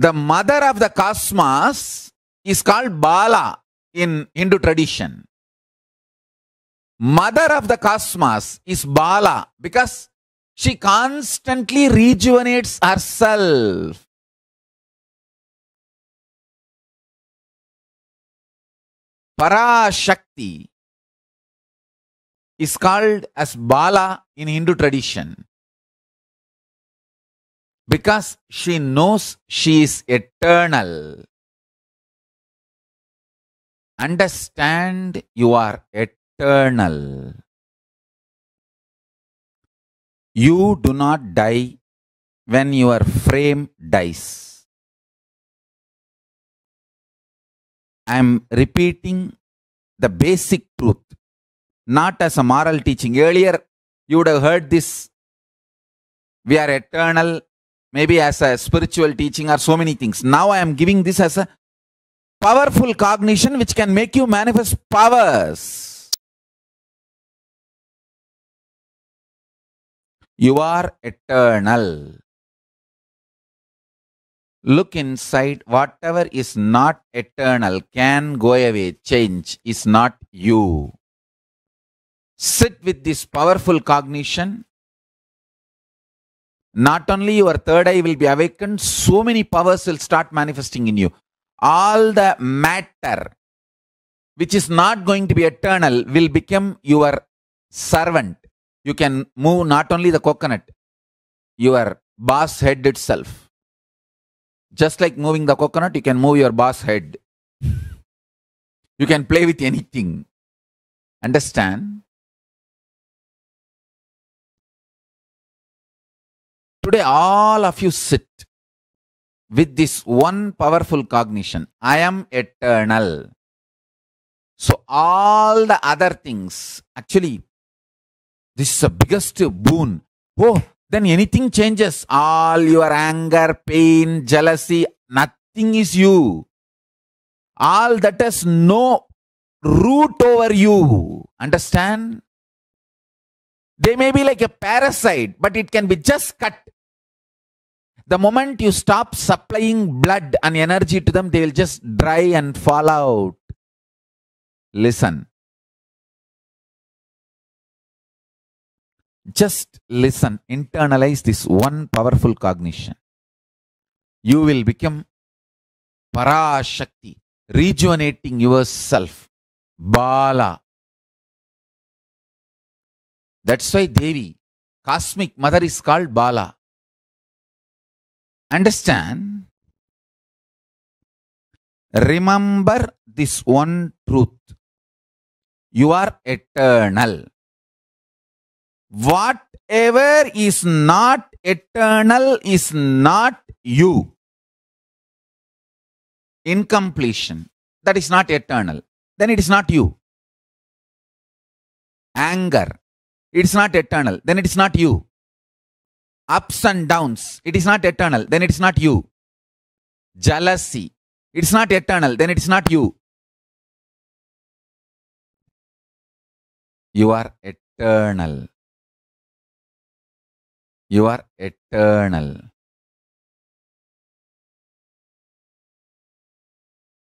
The mother of the cosmos is called Bala in Hindu tradition. Mother of the cosmos is Bala because she constantly rejuvenates herself. Parashakti is called as Bala in Hindu tradition because she knows she is eternal. Understand you are eternal. You do not die when your frame dies. I am repeating the basic truth, not as a moral teaching. Earlier, you would have heard this we are eternal maybe as a spiritual teaching or so many things. Now I am giving this as a powerful cognition which can make you manifest powers. You are eternal. Look inside, whatever is not eternal can go away, change is not you. Sit with this powerful cognition not only your third eye will be awakened, so many powers will start manifesting in you. All the matter which is not going to be eternal will become your servant. You can move not only the coconut, your boss head itself. Just like moving the coconut, you can move your boss head. you can play with anything. Understand? Today, all of you sit with this one powerful cognition I am eternal. So, all the other things, actually, this is the biggest boon. Oh, then anything changes. All your anger, pain, jealousy, nothing is you. All that has no root over you. Understand? They may be like a parasite, but it can be just cut the moment you stop supplying blood and energy to them, they will just dry and fall out. Listen. Just listen. Internalize this one powerful cognition. You will become Parashakti, rejuvenating yourself. Bala. That's why Devi, cosmic mother, is called Bala. Understand, remember this one truth. You are eternal. Whatever is not eternal is not you. Incompletion, that is not eternal. Then it is not you. Anger, it is not eternal. Then it is not you ups and downs. It is not eternal, then it is not you. Jealousy. It's not eternal, then it's not you. You are eternal. You are eternal.